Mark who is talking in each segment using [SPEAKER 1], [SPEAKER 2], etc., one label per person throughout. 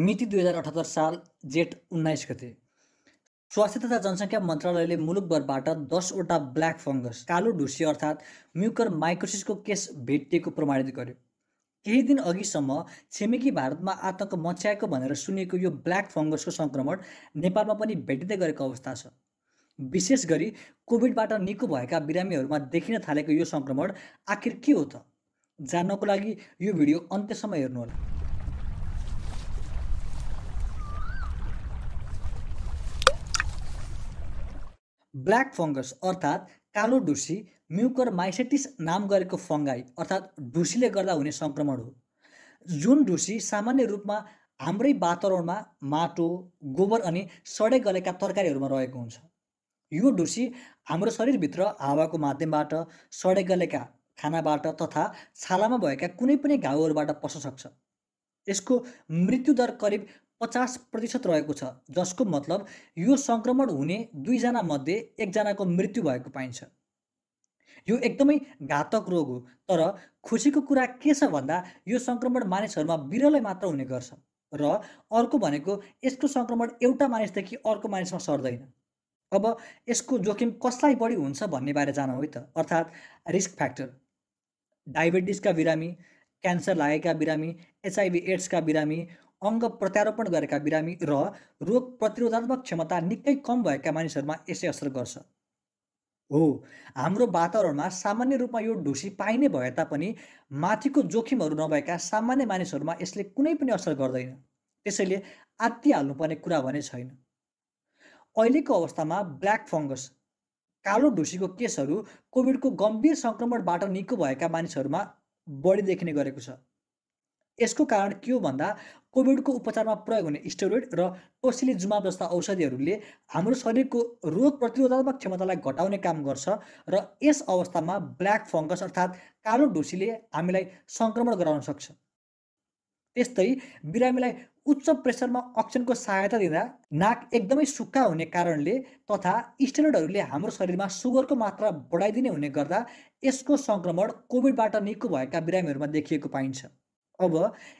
[SPEAKER 1] मिति दुई हजार अठहत्तर साल जेठ उन्नाइस गते स्वास्थ्य तथा जनसङ्ख्या मन्त्रालयले मुलुकभरबाट दसवटा ब्ल्याक फङ्गस कालो ढुसी अर्थात् म्युकर माइक्रोसिसको केस भेटिएको प्रमाणित गर्यो केही दिन अघिसम्म छिमेकी भारतमा आतङ्क मच्याएको भनेर सुनिएको यो ब्ल्याक फङ्गसको सङ्क्रमण नेपालमा पनि भेटिँदै गरेको अवस्था छ विशेष गरी कोभिडबाट निको भएका बिरामीहरूमा देखिन थालेको यो सङ्क्रमण आखिर के हो त जान्नको लागि यो भिडियो अन्त्यसम्म हेर्नुहोला ब्ल्याक फङ्गस अर्थात् कालो ढुसी म्युकर माइसेटिस नाम गरेको फङ्गाई अर्थात् ढुसीले गर्दा हुने सङ्क्रमण हो जुन ढुसी सामान्य रूपमा हाम्रै वातावरणमा माटो गोबर अनि सडे गलेका तरकारीहरूमा रहेको हुन्छ यो ढुसी हाम्रो शरीरभित्र हावाको माध्यमबाट सडे गलेका खानाबाट तथा छालामा भएका कुनै पनि घाउहरूबाट पस्न सक्छ यसको मृत्युदर करिब पचास प्रतिशत रहेको छ जसको मतलब यो सङ्क्रमण हुने दुईजना मध्ये एकजनाको मृत्यु भएको पाइन्छ यो एकदमै घातक रोग हो तर खुसीको कुरा के छ भन्दा यो सङ्क्रमण मानिसहरूमा बिरलै मात्र हुने गर्छ र अर्को भनेको यसको सङ्क्रमण एउटा मानिसदेखि अर्को मानिसमा सर्दैन अब यसको जोखिम कसलाई बढी हुन्छ भन्ने बारे जान है त अर्थात् रिस्क फ्याक्टर डायबेटिसका बिरामी क्यान्सर लागेका बिरामी एचआइभी एड्सका बिरामी अङ्ग प्रत्यारोपण गरेका बिरामी र रोग प्रतिरोधात्मक क्षमता निकै कम भएका मानिसहरूमा यसै असर गर्छ हो हाम्रो वातावरणमा सामान्य रूपमा यो ढुसी पाइने भए तापनि माथिको जोखिमहरू नभएका सामान्य मानिसहरूमा यसले कुनै पनि असर गर्दैन त्यसैले आत्तिहाल्नुपर्ने कुरा भने छैन अहिलेको अवस्थामा ब्ल्याक फङ्गस कालो ढुसीको केसहरू कोभिडको गम्भीर सङ्क्रमणबाट निको भएका मानिसहरूमा बढी देखिने गरेको छ यसको कारण के हो भन्दा कोभिडको उपचारमा प्रयोग हुने स्टेरोइड र जुमाब जस्ता औषधिहरूले हाम्रो शरीरको रोग प्रतिरोधात्मक क्षमतालाई घटाउने काम गर्छ र यस अवस्थामा ब्ल्याक फङ्गस अर्थात् कालो ढुसीले हामीलाई सङ्क्रमण गराउन सक्छ त्यस्तै बिरामीलाई उच्च प्रेसरमा अक्सिजनको सहायता दिँदा नाक एकदमै सुक्खा हुने कारणले तथा स्टेरोइडहरूले हाम्रो शरीरमा सुगरको मात्रा बढाइदिने हुने गर्दा यसको सङ्क्रमण कोभिडबाट निको भएका बिरामीहरूमा देखिएको पाइन्छ अब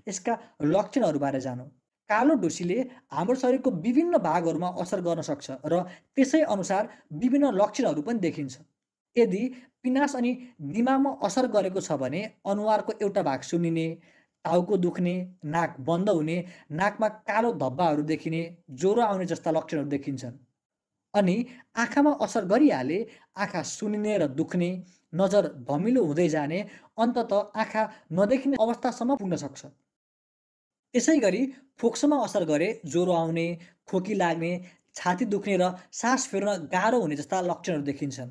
[SPEAKER 1] यसका लक्षणहरूबारे जानौँ कालो ढुसीले हाम्रो शरीरको विभिन्न भागहरूमा असर गर्न सक्छ र त्यसै अनुसार विभिन्न लक्षणहरू पनि देखिन्छ यदि पिनास अनि दिमागमा असर गरेको छ भने अनुहारको एउटा भाग सुनिने टाउको दुख्ने नाक बन्द हुने नाकमा कालो धब्बाहरू देखिने ज्वरो आउने जस्ता लक्षणहरू देखिन्छन् अनि आँखामा असर गरिहाले आँखा सुनिने र दुख्ने नजर भमिलो हुँदै जाने अन्तत आँखा नदेखिने अवस्थासम्म पुग्न सक्छ यसै गरी फोक्सोमा असर गरे ज्वरो आउने खोकी लाग्ने छाती दुख्ने र सास फेर्न गाह्रो हुने जस्ता लक्षणहरू देखिन्छन्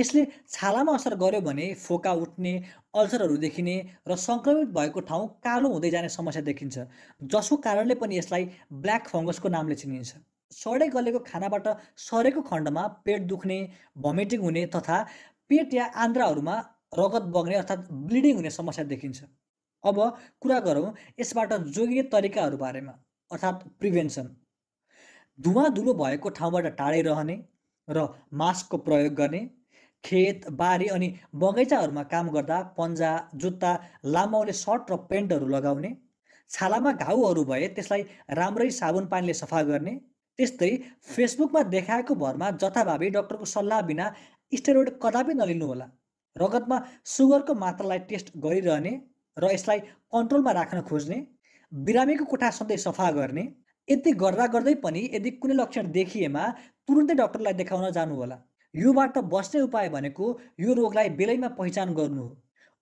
[SPEAKER 1] यसले छालामा असर गर्यो भने फोका उठ्ने अल्सरहरू देखिने र सङ्क्रमित भएको ठाउँ कालो हुँदै जाने समस्या देखिन्छ जसको कारणले पनि यसलाई ब्ल्याक फङ्गसको नामले चिनिन्छ सडै गलेको खानाबाट सरेको खण्डमा पेट दुख्ने भमिटिङ हुने तथा पेट या आन्द्राहरूमा रगत बग्ने अर्थात् ब्लिडिङ हुने समस्या देखिन्छ अब कुरा गरौँ यसबाट जोगिने तरिकाहरू बारेमा अर्थात् प्रिभेन्सन धुवा धुलो भएको ठाउँबाट टाढै रहने र मास्कको प्रयोग गर्ने खेत बारी अनि बगैँचाहरूमा काम गर्दा पन्जा जुत्ता लामाउने सर्ट र पेन्टहरू लगाउने छालामा घाउहरू भए त्यसलाई राम्रै साबुन पानीले सफा गर्ने त्यस्तै फेसबुकमा देखाएको भरमा जथाभावी डक्टरको सल्लाह बिना स्टेरोइड कदापि नलिनुहोला रगतमा सुगरको मात्रालाई टेस्ट गरिरहने र यसलाई कन्ट्रोलमा राख्न खोज्ने बिरामीको कोठा सधैँ सफा गर्ने यति गर्दा गर्दै पनि यदि कुनै लक्षण देखिएमा तुरुन्तै डक्टरलाई देखाउन जानुहोला योबाट बस्ने उपाय भनेको यो रोगलाई बेलैमा पहिचान गर्नु हो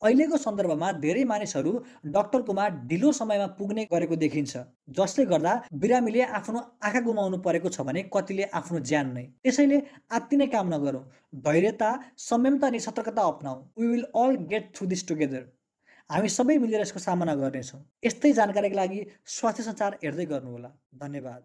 [SPEAKER 1] अहिलेको सन्दर्भमा धेरै मानिसहरू डक्टरकोमा ढिलो समयमा पुग्ने गरेको देखिन्छ जसले गर्दा बिरामीले आफ्नो आँखा गुमाउनु परेको छ भने कतिले आफ्नो ज्यान नै त्यसैले आत्ति नै काम नगरौँ धैर्यता संयमता अनि सतर्कता अप्नाऊ we will all get through this together हामी सबै मिलेर यसको सामना गर्नेछौँ यस्तै जानकारीको लागि स्वास्थ्य सञ्चार हेर्दै गर्नुहोला धन्यवाद